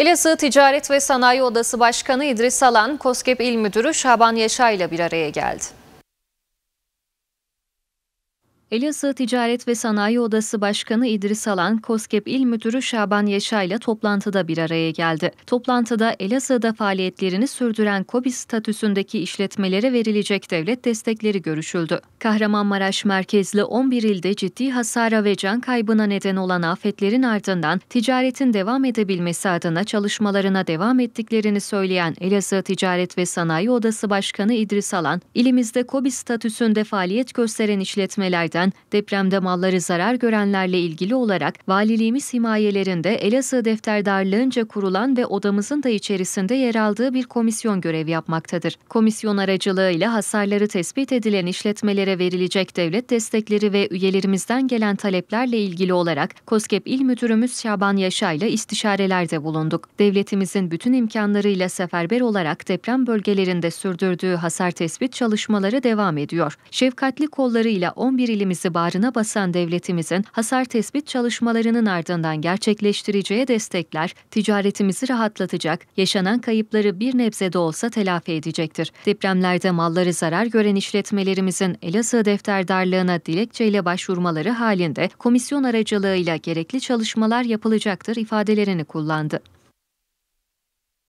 Elazığ Ticaret ve Sanayi Odası Başkanı İdris Alan, Koskep İl Müdürü Şaban Yaşa ile bir araya geldi. Elazığ Ticaret ve Sanayi Odası Başkanı İdris Alan, KOSGEB İl Müdürü Şaban Yaşa ile toplantıda bir araya geldi. Toplantıda Elazığ'da faaliyetlerini sürdüren KOBİ statüsündeki işletmelere verilecek devlet destekleri görüşüldü. Kahramanmaraş merkezli 11 ilde ciddi hasara ve can kaybına neden olan afetlerin ardından ticaretin devam edebilmesi adına çalışmalarına devam ettiklerini söyleyen Elazığ Ticaret ve Sanayi Odası Başkanı İdris Alan, ilimizde KOBİ statüsünde faaliyet gösteren işletmelerden yüzden depremde malları zarar görenlerle ilgili olarak valiliğimiz himayelerinde Elazığ defterdarlığınca kurulan ve odamızın da içerisinde yer aldığı bir komisyon görev yapmaktadır. Komisyon aracılığıyla hasarları tespit edilen işletmelere verilecek devlet destekleri ve üyelerimizden gelen taleplerle ilgili olarak KOSGEB İl Müdürümüz Şaban Yaşa ile istişarelerde bulunduk. Devletimizin bütün imkanlarıyla seferber olarak deprem bölgelerinde sürdürdüğü hasar tespit çalışmaları devam ediyor. Şefkatli kollarıyla 11 ilim ülkemizi bağrına basan devletimizin hasar tespit çalışmalarının ardından gerçekleştireceği destekler ticaretimizi rahatlatacak, yaşanan kayıpları bir nebze de olsa telafi edecektir. Depremlerde malları zarar gören işletmelerimizin Elazığ defterdarlığına dilekçeyle başvurmaları halinde komisyon aracılığıyla gerekli çalışmalar yapılacaktır ifadelerini kullandı.